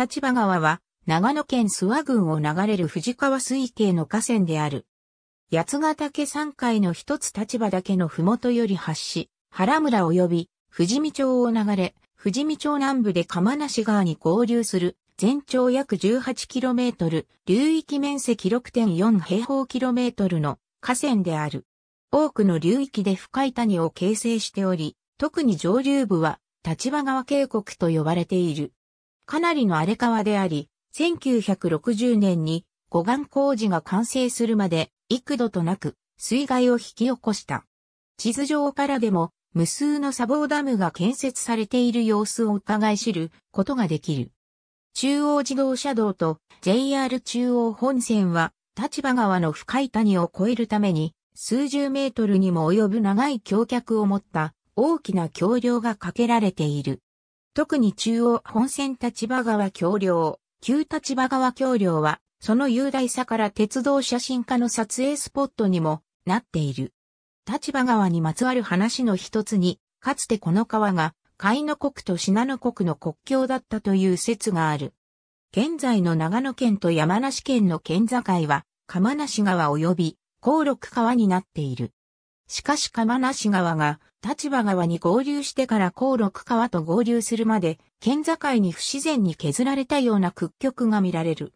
立場川は、長野県諏訪郡を流れる藤川水系の河川である。八ヶ岳山階の一つ立場だけのふもとより発し、原村及び富士見町を流れ、富士見町南部で釜梨川に合流する全長約 18km、流域面積6.4平方キロメートルの河川である。多くの流域で深い谷を形成しており、特に上流部は立場川渓谷と呼ばれている。かなりの荒れ川であり、1960年に護岸工事が完成するまで幾度となく水害を引き起こした。地図上からでも無数の砂防ダムが建設されている様子を伺い知ることができる。中央自動車道と JR 中央本線は立場川の深い谷を越えるために数十メートルにも及ぶ長い橋脚を持った大きな橋梁が架けられている。特に中央本線立場川橋梁、旧立場川橋梁は、その雄大さから鉄道写真家の撮影スポットにもなっている。立場川にまつわる話の一つに、かつてこの川が、海の国と信濃国の国境だったという説がある。現在の長野県と山梨県の県境は、釜梨川及び、高六川になっている。しかし釜梨川が立場川に合流してから高六川と合流するまで、県境に不自然に削られたような屈曲が見られる。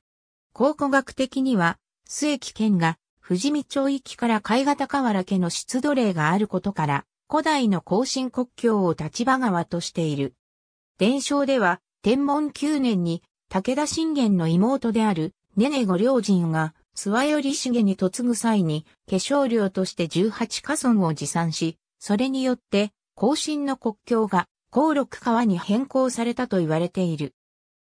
考古学的には、末木県が富士見町域から海型河原家の出土例があることから、古代の後進国境を立場川としている。伝承では、天文9年に武田信玄の妹であるネネゴ両人が諏訪り重に嫁ぐ際に、化粧料として18河村を持参し、それによって、後進の国境が、高六川に変更されたと言われている。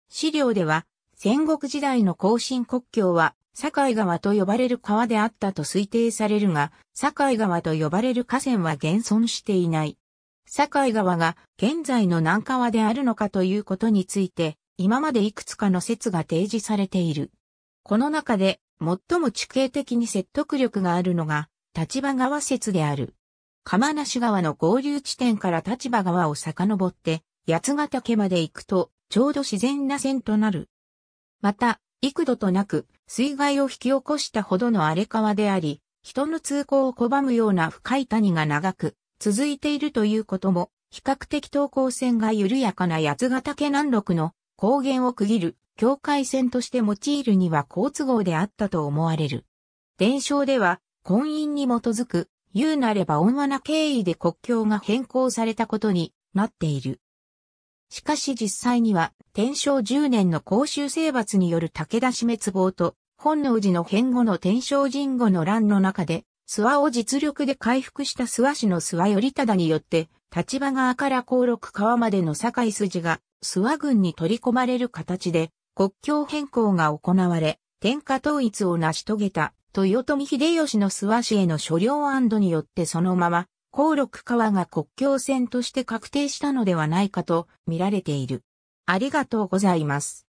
資料では、戦国時代の後進国境は、境川と呼ばれる川であったと推定されるが、境川と呼ばれる河川は現存していない。境川が現在の南川であるのかということについて、今までいくつかの説が提示されている。この中で、最も地形的に説得力があるのが、立場川説である。釜無川の合流地点から立場川を遡って、八ヶ岳まで行くと、ちょうど自然な線となる。また、幾度となく、水害を引き起こしたほどの荒れ川であり、人の通行を拒むような深い谷が長く、続いているということも、比較的等高線が緩やかな八ヶ岳南麓の高原を区切る境界線として用いるには好都合であったと思われる。伝承では、婚姻に基づく、言うなれば温和な経緯で国境が変更されたことになっている。しかし実際には、天正10年の公衆征伐による武田死滅亡と、本能寺の変後の天正神後の乱の中で、諏訪を実力で回復した諏訪氏の諏訪頼忠によって、立場側から高六川までの境筋が諏訪軍に取り込まれる形で、国境変更が行われ、天下統一を成し遂げた豊臣秀吉の諏訪市への所領安堵によってそのまま、高六川が国境線として確定したのではないかと見られている。ありがとうございます。